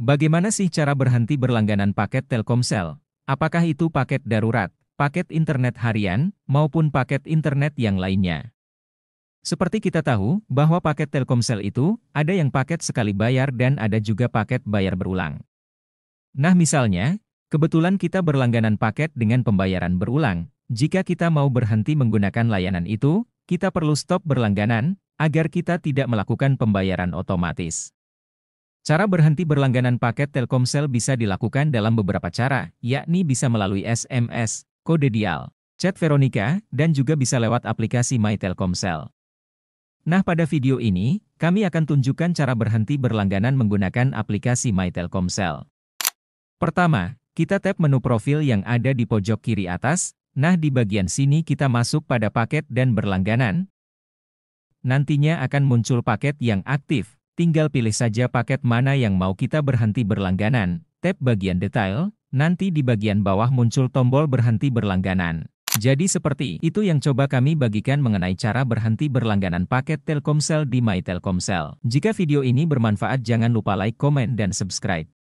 Bagaimana sih cara berhenti berlangganan paket Telkomsel? Apakah itu paket darurat, paket internet harian, maupun paket internet yang lainnya? Seperti kita tahu, bahwa paket Telkomsel itu, ada yang paket sekali bayar dan ada juga paket bayar berulang. Nah misalnya, kebetulan kita berlangganan paket dengan pembayaran berulang, jika kita mau berhenti menggunakan layanan itu, kita perlu stop berlangganan, agar kita tidak melakukan pembayaran otomatis. Cara berhenti berlangganan paket Telkomsel bisa dilakukan dalam beberapa cara, yakni bisa melalui SMS, kode dial, chat Veronica, dan juga bisa lewat aplikasi My Telkomsel. Nah pada video ini, kami akan tunjukkan cara berhenti berlangganan menggunakan aplikasi My Telkomsel. Pertama, kita tap menu profil yang ada di pojok kiri atas, nah di bagian sini kita masuk pada paket dan berlangganan. Nantinya akan muncul paket yang aktif, Tinggal pilih saja paket mana yang mau kita berhenti berlangganan. tap bagian detail, nanti di bagian bawah muncul tombol berhenti berlangganan. Jadi seperti itu yang coba kami bagikan mengenai cara berhenti berlangganan paket Telkomsel di My Telkomsel. Jika video ini bermanfaat jangan lupa like, komen, dan subscribe.